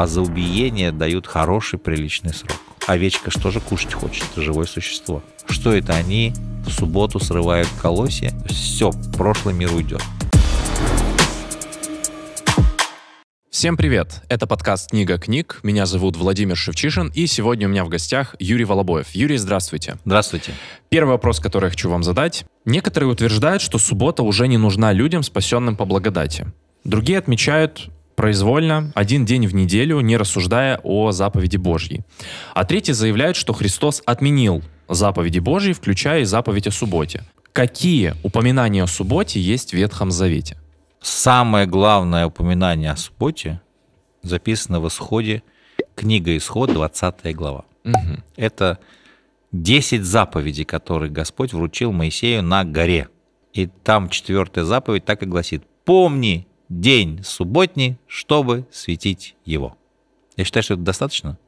а за убиение дают хороший приличный срок. Овечка что же кушать хочет? Это живое существо. Что это они в субботу срывают колосья? Все, прошлый мир уйдет. Всем привет! Это подкаст «Книга книг». Меня зовут Владимир Шевчишин, и сегодня у меня в гостях Юрий Волобоев. Юрий, здравствуйте. Здравствуйте. Первый вопрос, который я хочу вам задать. Некоторые утверждают, что суббота уже не нужна людям, спасенным по благодати. Другие отмечают, произвольно, один день в неделю, не рассуждая о заповеди Божьей. А третий заявляет, что Христос отменил заповеди Божьи, включая и заповедь о субботе. Какие упоминания о субботе есть в Ветхом Завете? Самое главное упоминание о субботе записано в Исходе, книга Исход, 20 глава. Угу. Это 10 заповедей, которые Господь вручил Моисею на горе. И там четвертая заповедь так и гласит. «Помни день субботний, чтобы светить его. Я считаю, что это достаточно.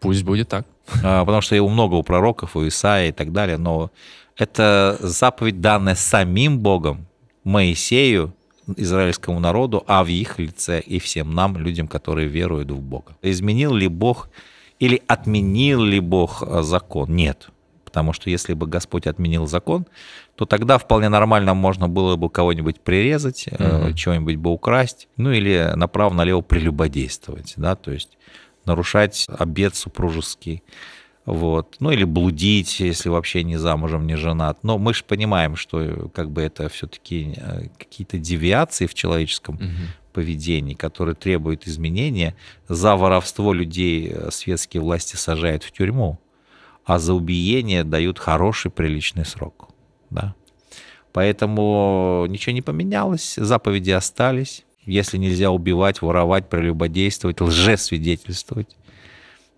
Пусть будет так. А, потому что его много у пророков, у Исаия и так далее, но это заповедь, данная самим Богом, Моисею, израильскому народу, а в их лице и всем нам, людям, которые веруют в Бога. Изменил ли Бог или отменил ли Бог а, закон? Нет. Потому что если бы Господь отменил закон, то тогда вполне нормально можно было бы кого-нибудь прирезать, mm-hmm. чего-нибудь бы украсть, ну или направо-налево прелюбодействовать, да, то есть нарушать обед супружеский. Вот. Ну или блудить, если вообще не замужем, не женат. Но мы же понимаем, что э, как бы это все-таки э, какие-то девиации в человеческом угу. поведении, которые требуют изменения. За воровство людей светские власти сажают в тюрьму а за убиение дают хороший приличный срок. Да? Поэтому ничего не поменялось, заповеди остались. Если нельзя убивать, воровать, прелюбодействовать, лжесвидетельствовать,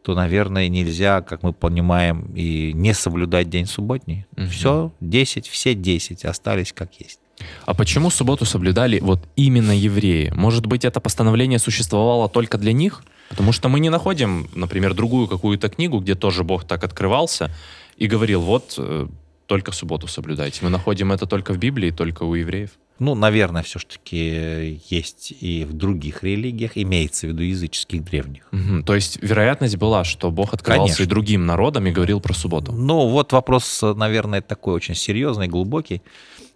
то, наверное, нельзя, как мы понимаем, и не соблюдать день субботний. Угу. Все 10, все 10 остались как есть. А почему субботу соблюдали вот именно евреи? Может быть, это постановление существовало только для них? Потому что мы не находим, например, другую какую-то книгу, где тоже Бог так открывался и говорил, вот э, только субботу соблюдайте. Мы находим это только в Библии, только у евреев. Ну, наверное, все-таки есть и в других религиях, имеется в виду языческих древних. Угу. То есть вероятность была, что Бог открывался Конечно. и другим народам и говорил про субботу. Ну, вот вопрос, наверное, такой очень серьезный, глубокий.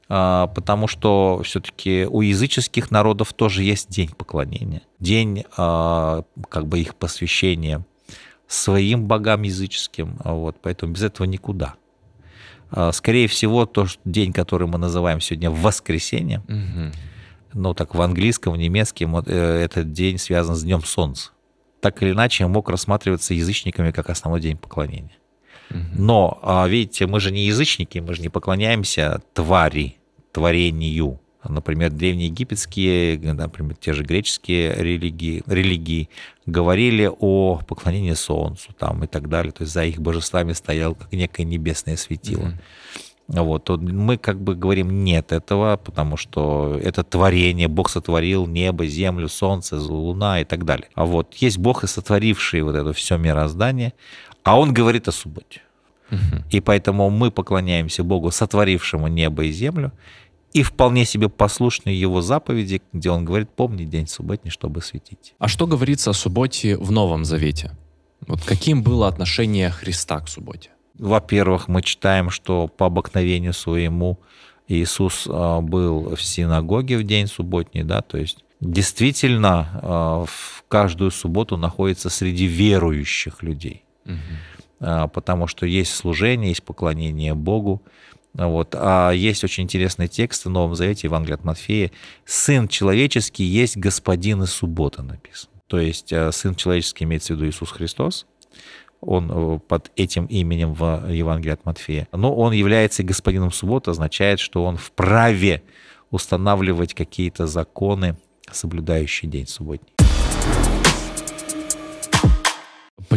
А, потому что все-таки у языческих народов тоже есть день поклонения, день а, как бы их посвящения своим богам языческим, а, вот, поэтому без этого никуда. Скорее всего, тот день, который мы называем сегодня воскресенье, угу. ну так в английском, в немецком, э, этот день связан с Днем Солнца. Так или иначе, мог рассматриваться язычниками как основной день поклонения. Но, видите, мы же не язычники, мы же не поклоняемся твари, творению. Например, древнеегипетские, например, те же греческие религии, религии говорили о поклонении Солнцу там, и так далее. То есть за их божествами стоял как некое небесное светило. Mm-hmm. Вот, мы как бы говорим нет этого, потому что это творение, Бог сотворил небо, землю, солнце, луна и так далее. А вот есть Бог и сотворивший вот это все мироздание, а он говорит о субботе. Mm-hmm. И поэтому мы поклоняемся Богу, сотворившему небо и землю, и вполне себе послушные его заповеди, где он говорит, помни день субботний, чтобы светить. А что говорится о субботе в Новом Завете? Вот каким было отношение Христа к субботе? Во-первых, мы читаем, что по обыкновению своему Иисус а, был в синагоге в день субботний, да, то есть действительно а, в каждую субботу находится среди верующих людей, угу. потому что есть служение, есть поклонение Богу, вот. А есть очень интересный текст в Новом Завете Евангелия от Матфея. «Сын человеческий есть господин из суббота», написано. То есть э, Сын человеческий имеется в виду Иисус Христос, он э, под этим именем в Евангелии от Матфея. Но он является господином суббота, означает, что он вправе устанавливать какие-то законы, соблюдающие день субботний.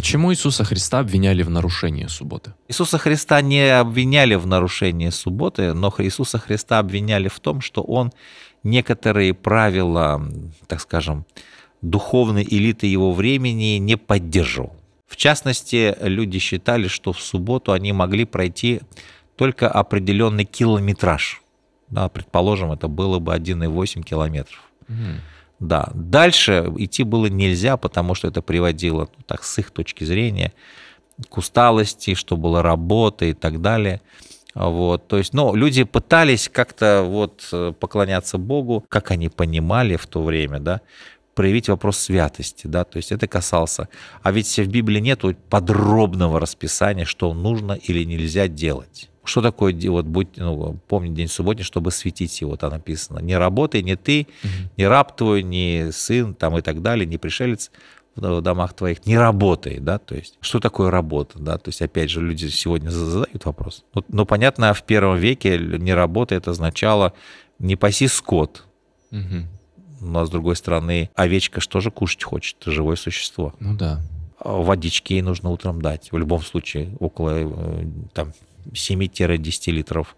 Почему Иисуса Христа обвиняли в нарушении субботы? Иисуса Христа не обвиняли в нарушении субботы, но Иисуса Христа обвиняли в том, что он некоторые правила, так скажем, духовной элиты его времени не поддерживал. В частности, люди считали, что в субботу они могли пройти только определенный километраж. Да, предположим, это было бы 1,8 километров. Mm. Да, дальше идти было нельзя, потому что это приводило, ну, так, с их точки зрения, к усталости, что было работа и так далее. Вот, то есть, ну, люди пытались как-то вот э, поклоняться Богу, как они понимали в то время, да, проявить вопрос святости, да, то есть это касался. А ведь в Библии нет подробного расписания, что нужно или нельзя делать. Что такое, вот, будь, ну, помни день субботний, чтобы светить его, там написано. Не работай, не ты, угу. не раб твой, не сын, там и так далее, не пришелец в домах твоих, не работай, да, то есть, что такое работа, да, то есть, опять же, люди сегодня задают вопрос. Вот, ну, понятно, в первом веке не работа, это означало не паси скот, угу. но, с другой стороны, овечка что же кушать хочет, это живое существо. Ну, да а водички ей нужно утром дать. В любом случае, около э, там, 7-10 литров,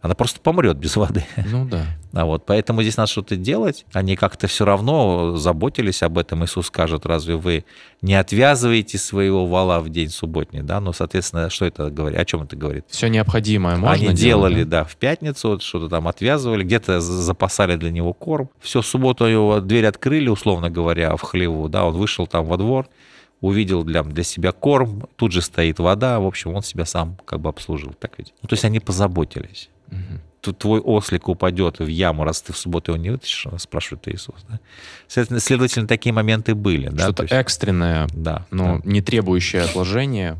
она просто помрет без воды. Ну да. А вот, поэтому здесь надо что-то делать. Они как-то все равно заботились об этом. Иисус скажет, разве вы не отвязываете своего вала в день субботний, да? Ну, соответственно, что это говорит? О чем это говорит? Все необходимое можно Они делать, делали, да? да, в пятницу вот что-то там отвязывали, где-то запасали для него корм. Все, субботу его дверь открыли, условно говоря, в хлеву, да, он вышел там во двор, увидел для, для себя корм, тут же стоит вода, в общем, он себя сам как бы обслужил, так ведь? Ну, то есть они позаботились. Угу. Тут твой ослик упадет в яму, раз ты в субботу его не вытащишь, спрашивает Иисус. Да? Следовательно, такие моменты были. Что-то да? экстренное, да, но да. не требующее отложения,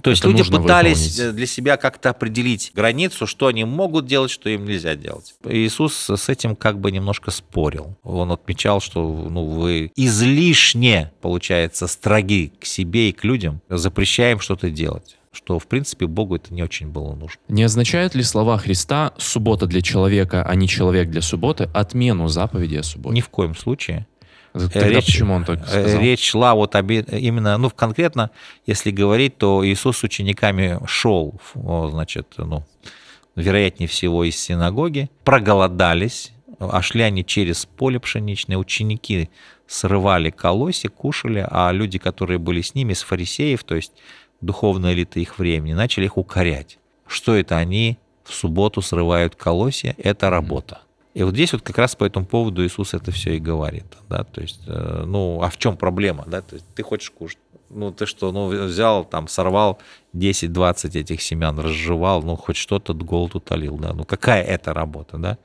то есть это люди пытались выполнить. Э, для себя как-то определить границу, что они могут делать, что им нельзя делать. Иисус с этим как бы немножко спорил. Он отмечал, что ну, вы излишне, получается, строги к себе и к людям, запрещаем что-то делать что, в принципе, Богу это не очень было нужно. Не означают ли слова Христа «суббота для человека, а не человек для субботы» отмену заповеди о субботе? Ни в коем случае. Э, Тогда речь, почему он так э, сказал? Речь шла вот об, э, именно, ну, конкретно, если говорить, то Иисус с учениками шел, значит, ну, вероятнее всего, из синагоги, проголодались, а шли они через поле пшеничное, ученики срывали колоси, кушали, а люди, которые были с ними, с фарисеев, то есть духовная элита их времени, начали их укорять. Что это они в субботу срывают колосья? Это работа. И вот здесь вот как раз по этому поводу Иисус это все и говорит, да, то есть, э, ну, а в чем проблема, да, то есть ты хочешь кушать, ну, ты что, ну, взял, там, сорвал 10-20 этих семян, разжевал, ну, хоть что-то голод утолил, да, ну, какая это работа, да,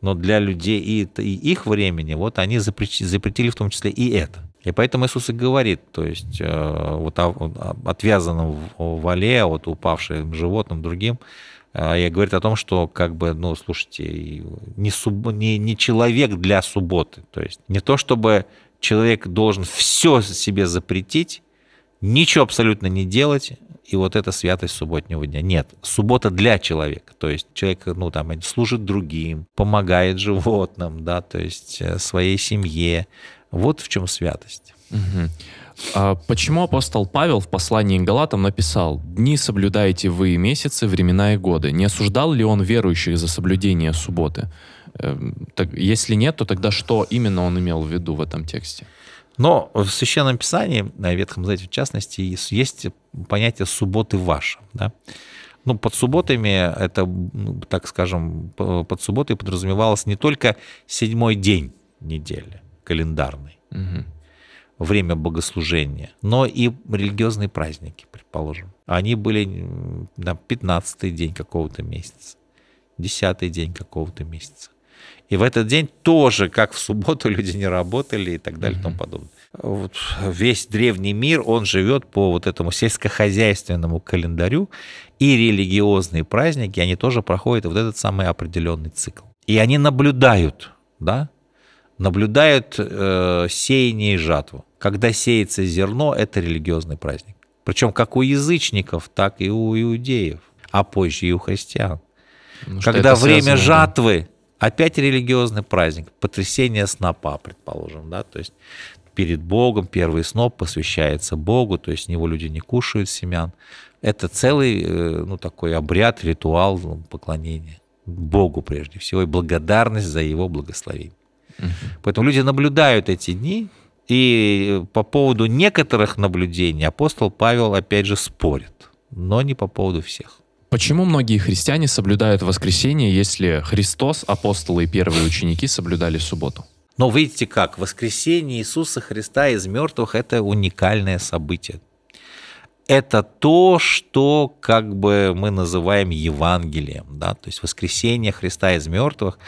но для людей и, и их времени, вот они запретили, запретили в том числе и это. И поэтому Иисус и говорит, то есть э, вот о, о, отвязанном в вале, вот упавшим животным, другим, а, и говорит о том, что как бы, ну, слушайте, не, суб, не, не человек для субботы. То есть не то, чтобы человек должен все себе запретить, ничего абсолютно не делать, и вот это святость субботнего дня. Нет, суббота для человека. То есть человек, ну, там, служит другим, помогает животным, да, то есть э, своей семье, вот в чем святость. Угу. А почему апостол Павел в послании к Галатам написал «Дни соблюдаете вы и месяцы, времена и годы». Не осуждал ли он верующих за соблюдение субботы? Эм, если нет, то тогда что именно он имел в виду в этом тексте? Но в Священном Писании, на Ветхом Завете в частности, есть понятие «субботы ваша». Да? ну, под субботами, это, ну, так скажем, под субботой подразумевалось не только седьмой день недели, календарный. Угу время богослужения, но и религиозные праздники, предположим. Они были на 15 день какого-то месяца, 10 день какого-то месяца. И в этот день тоже, как в субботу, люди не работали и так далее и тому подобное. Вот весь древний мир, он живет по вот этому сельскохозяйственному календарю, и религиозные праздники, они тоже проходят вот этот самый определенный цикл. И они наблюдают, да, наблюдают э, сеяние и жатву. Когда сеется зерно, это религиозный праздник. Причем как у язычников, так и у иудеев, а позже и у христиан. Ну, Когда время связано, жатвы, да. опять религиозный праздник, потрясение снопа, предположим, да, то есть перед Богом, первый сноп посвящается Богу, то есть с него люди не кушают семян. Это целый, э, ну, такой обряд, ритуал ну, поклонения Богу прежде всего и благодарность за его благословение. Поэтому люди наблюдают эти дни, и э, по поводу некоторых наблюдений апостол Павел опять же спорит, но не по поводу всех. Почему многие христиане соблюдают воскресенье, если Христос, апостолы и первые ученики соблюдали субботу? Но видите как, воскресение Иисуса Христа из мертвых – это уникальное событие это то, что как бы мы называем Евангелием, да, то есть воскресение Христа из мертвых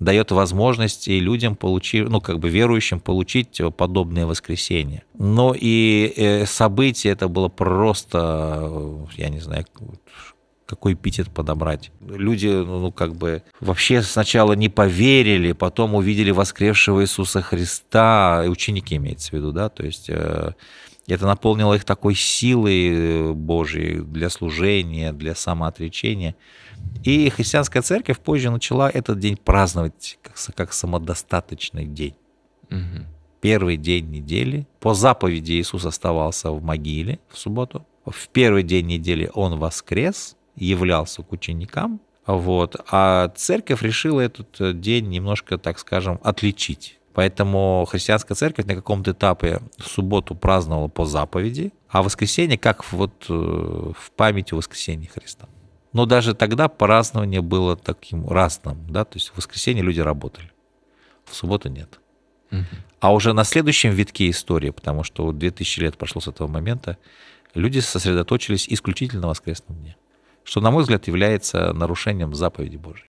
дает возможность и людям получить, ну, как бы верующим получить э, подобное воскресение. Но и э, событие это было просто, э, я не знаю, какой эпитет подобрать. Люди, ну, как бы, вообще сначала не поверили, потом увидели воскресшего Иисуса Христа, ученики имеется в виду, да, то есть это наполнило их такой силой э, Божьей для служения, для самоотречения. И христианская церковь позже начала этот день праздновать как, как самодостаточный день. Угу. Первый день недели. По заповеди Иисус оставался в могиле в субботу. В первый день недели он воскрес, являлся к ученикам. Вот. А церковь решила этот э, день немножко, так скажем, отличить Поэтому христианская церковь на каком-то этапе субботу праздновала по заповеди, а воскресенье как вот э, в память о воскресении Христа. Но даже тогда празднование было таким разным, да, то есть в воскресенье люди работали, в субботу нет. Угу. А уже на следующем витке истории, потому что 2000 лет прошло с этого момента, люди сосредоточились исключительно на воскресном дне, что, на мой взгляд, является нарушением заповеди Божьей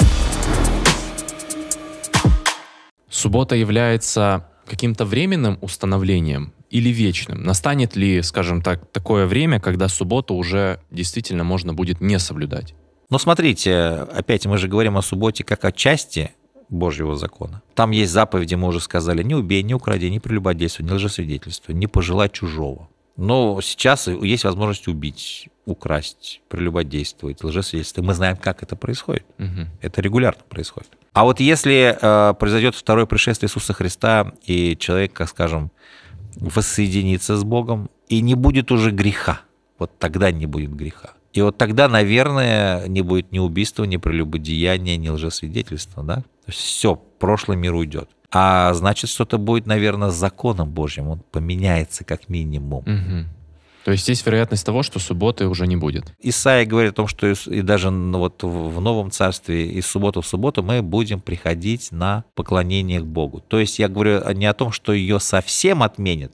суббота является каким-то временным установлением или вечным? Настанет ли, скажем так, такое время, когда субботу уже действительно можно будет не соблюдать? Но смотрите, опять мы же говорим о субботе как о части Божьего закона. Там есть заповеди, мы уже сказали, не убей, не укради, не прелюбодействуй, не лжесвидетельствуй, не пожелай чужого. Но сейчас есть возможность убить украсть, прелюбодействовать, лжесвидетельство. Мы знаем, как это происходит. Угу. Это регулярно происходит. А вот если э, произойдет второе пришествие Иисуса Христа, и человек, как скажем, воссоединится с Богом, и не будет уже греха, вот тогда не будет греха. И вот тогда, наверное, не будет ни убийства, ни прелюбодеяния, ни лжесвидетельства, да? То есть все, прошлый мир уйдет. А значит, что-то будет, наверное, с законом Божьим. Он поменяется как минимум. Угу. То есть есть вероятность того, что субботы уже не будет. Исаия говорит о том, что и даже ну, вот в Новом Царстве из субботы в субботу мы будем приходить на поклонение к Богу. То есть я говорю не о том, что ее совсем отменят,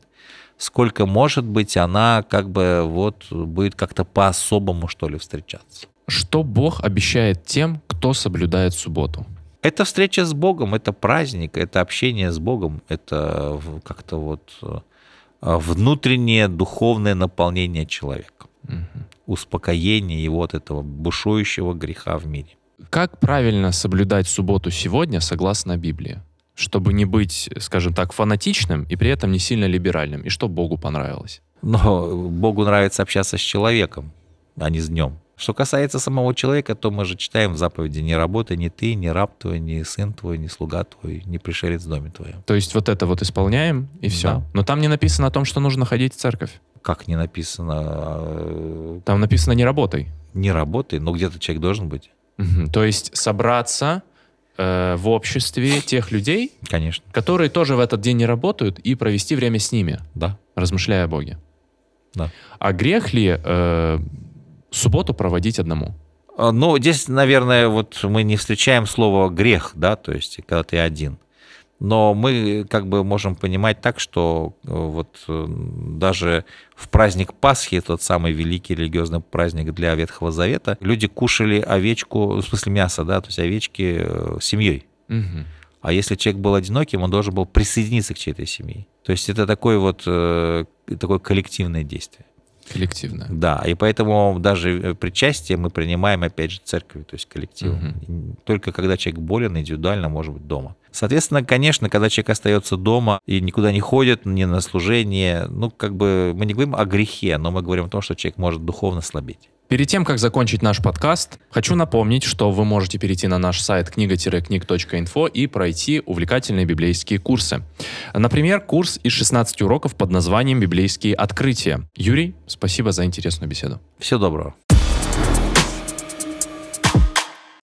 сколько может быть она как бы вот будет как-то по-особому что ли встречаться. Что Бог обещает тем, кто соблюдает субботу? Это встреча с Богом, это праздник, это общение с Богом, это как-то вот э, Э, внутреннее духовное наполнение человека, угу. успокоение его от этого бушующего греха в мире. Как правильно соблюдать субботу сегодня, согласно Библии? Чтобы не быть, скажем так, фанатичным и при этом не сильно либеральным, и что Богу понравилось? Но Богу нравится общаться с человеком, а не с днем. Что касается самого человека, то мы же читаем в заповеди «Не работай, не ты, не раб твой, не сын твой, не слуга твой, не пришелец в доме твоем». То есть вот это вот исполняем, и все. Да. Но там не написано о том, что нужно ходить в церковь. Как не написано? Там написано «не работай». Не работай, но где-то человек должен быть. Угу. То есть собраться э, в обществе тех людей, Конечно. которые тоже в этот день не работают, и провести время с ними, да. размышляя о Боге. Да. А грех ли э, субботу проводить одному. А, ну, здесь, наверное, вот мы не встречаем слово грех, да, то есть, когда ты один. Но мы как бы можем понимать так, что э, вот э, даже в праздник Пасхи, тот самый великий религиозный праздник для Ветхого Завета, люди кушали овечку, в смысле мяса, да, то есть овечки э, семьей. Угу. А если человек был одиноким, он должен был присоединиться к чьей-то семье. То есть это такое вот такое коллективное действие. Коллективно. Да, и поэтому даже э, причастие мы принимаем, опять же, церковью, то есть коллективом. Угу. Только когда человек болен, индивидуально, может быть, дома. Соответственно, конечно, когда человек остается дома и никуда не ходит, не на служение, ну, как бы мы не говорим о грехе, но мы говорим о том, что человек может духовно слабеть. Перед тем, как закончить наш подкаст, хочу напомнить, что вы можете перейти на наш сайт книга-книг.инфо и пройти увлекательные библейские курсы. Например, курс из 16 уроков под названием «Библейские открытия». Юрий, спасибо за интересную беседу. Всего доброго.